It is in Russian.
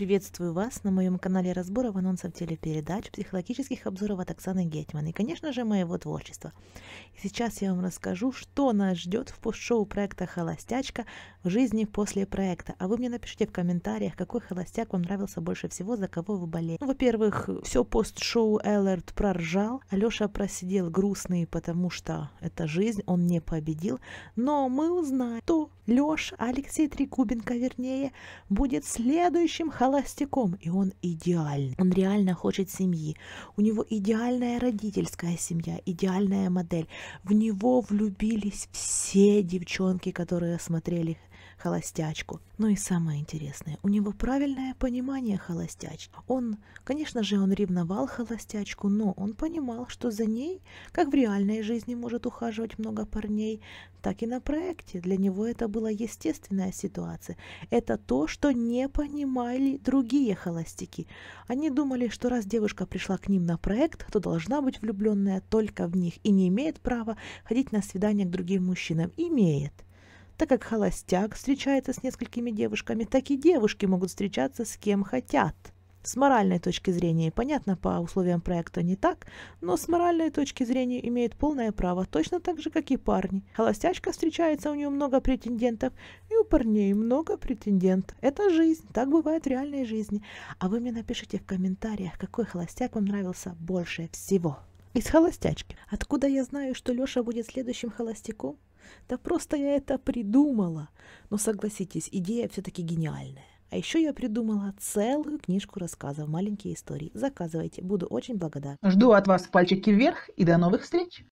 Приветствую вас на моем канале разборов анонсов телепередач, психологических обзоров от Оксаны Гетман и, конечно же, моего творчества. И сейчас я вам расскажу, что нас ждет в пост-шоу проекта «Холостячка» в жизни после проекта. А вы мне напишите в комментариях, какой холостяк вам нравился больше всего, за кого вы болели. Ну, во-первых, все пост-шоу Эллард проржал, Алёша просидел грустный, потому что это жизнь, он не победил. Но мы узнаем, что Лёш, Алексей Трикубенко, вернее, будет следующим холостяком холостяком, и он идеальный. Он реально хочет семьи. У него идеальная родительская семья, идеальная модель. В него влюбились все девчонки, которые смотрели холостячку. Но и самое интересное, у него правильное понимание холостяч. Он, конечно же, он ревновал холостячку, но он понимал, что за ней, как в реальной жизни может ухаживать много парней, так и на проекте. Для него это была естественная ситуация. Это то, что не понимали другие холостяки. Они думали, что раз девушка пришла к ним на проект, то должна быть влюбленная только в них и не имеет права ходить на свидание к другим мужчинам. Имеет. Так как холостяк встречается с несколькими девушками, так и девушки могут встречаться с кем хотят. С моральной точки зрения, понятно, по условиям проекта не так, но с моральной точки зрения имеет полное право, точно так же, как и парни. Холостячка встречается, у нее много претендентов, и у парней много претендентов. Это жизнь, так бывает в реальной жизни. А вы мне напишите в комментариях, какой холостяк вам нравился больше всего. Из холостячки. Откуда я знаю, что Леша будет следующим холостяком? Да просто я это придумала. Но согласитесь, идея все-таки гениальная. А еще я придумала целую книжку рассказов «Маленькие истории». Заказывайте, буду очень благодарна. Жду от вас пальчики вверх и до новых встреч!